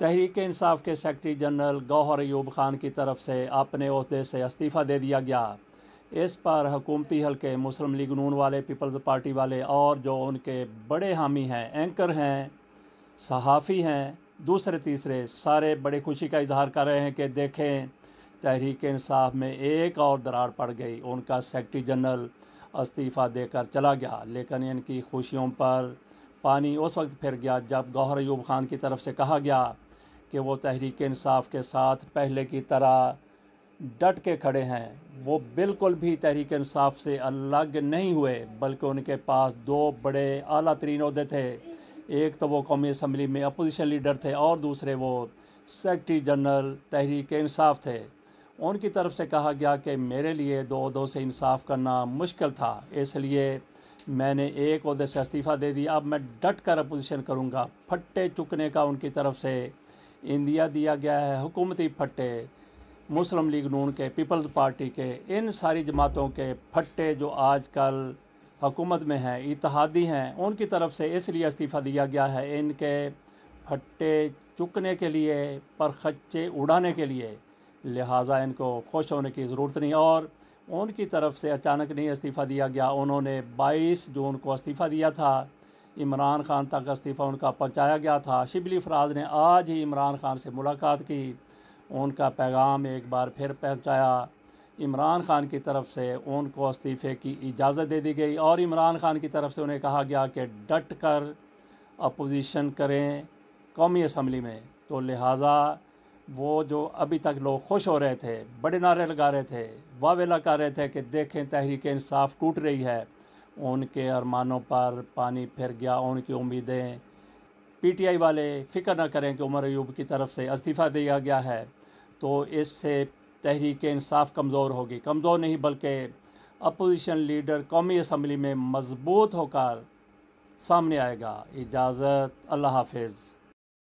तहरीक इंसाफ के secretary general Gohar Ayub Khan की तरफ से अपने अहदे से इस्तीफ़ा दे दिया गया इस पर हुकूमती हल्के मुस्लिम लीग नून वाले पीपल्स पार्टी वाले और जो उनके बड़े हामी हैं एंकर हैं सहाफ़ी हैं दूसरे तीसरे सारे बड़े खुशी का इजहार कर रहे हैं कि देखें तहरीक इंसाफ में एक और दरार पड़ गई उनका सेक्रटरी जनरल इस्तीफ़ा देकर चला गया लेकिन इनकी खुशियों पर पानी उस वक्त फिर गया जब गौहर यूब खान की तरफ से कहा गया कि वो तहरीक इंसाफ के साथ पहले की तरह डट के खड़े हैं वो बिल्कुल भी तहरीक इंसाफ से अलग नहीं हुए बल्कि उनके पास दो बड़े अला तरीन अहदे थे एक तो वो कौमी असम्बली में अपोजिशन लीडर थे और दूसरे वो सेक्रटरी जनरल तहरीक इंसाफ थे उनकी तरफ से कहा गया कि मेरे लिए दो दो से इंसाफ करना मुश्किल था इसलिए मैंने एक अहदे से इस्तीफ़ा दे दिया अब मैं डट कर अपोजिशन करूँगा फट्टे चुकने का उनकी तरफ से इंडिया दिया गया है हुकूमती फट्टे मुस्लिम लीग नून के पीपल्स पार्टी के इन सारी जमातों के फट्टे जो आजकल हुकूमत में हैं इतिहादी हैं उनकी तरफ से इसलिए इस्तीफ़ा दिया गया है इनके फट्टे चुकने के लिए पर खच्चे उड़ाने के लिए लिहाजा इनको खुश होने की ज़रूरत नहीं और उनकी तरफ से अचानक नहीं इस्तीफ़ा दिया गया उन्होंने 22 जून को इस्तीफ़ा दिया था इमरान खान तक इस्तीफ़ा उनका पहुँचाया गया था शिबली फराज ने आज ही इमरान खान से मुलाकात की उनका पैगाम एक बार फिर पहुँचाया इमरान खान की तरफ से उनको इस्तीफ़े की इजाज़त दे दी गई और इमरान खान की तरफ से उन्हें कहा गया कि डट कर अपोजिशन करें कौमी असम्बली में तो लिहाजा वो जो अभी तक लोग खुश हो रहे थे बड़े नारे लगा रहे थे वावेला कर रहे थे कि देखें तहरीक इंसाफ टूट रही है उनके अरमानों पर पानी फिर गया उनकी उम्मीदें पीटीआई वाले फ़िक्र न करें कि उमर अयूब की तरफ से इस्तीफ़ा दिया गया है तो इससे तहरीक इंसाफ कमज़ोर होगी कमज़ोर नहीं बल्कि अपोजिशन लीडर कौमी असम्बली में मजबूत होकर सामने आएगा इजाज़त अल्लाह हाफिज़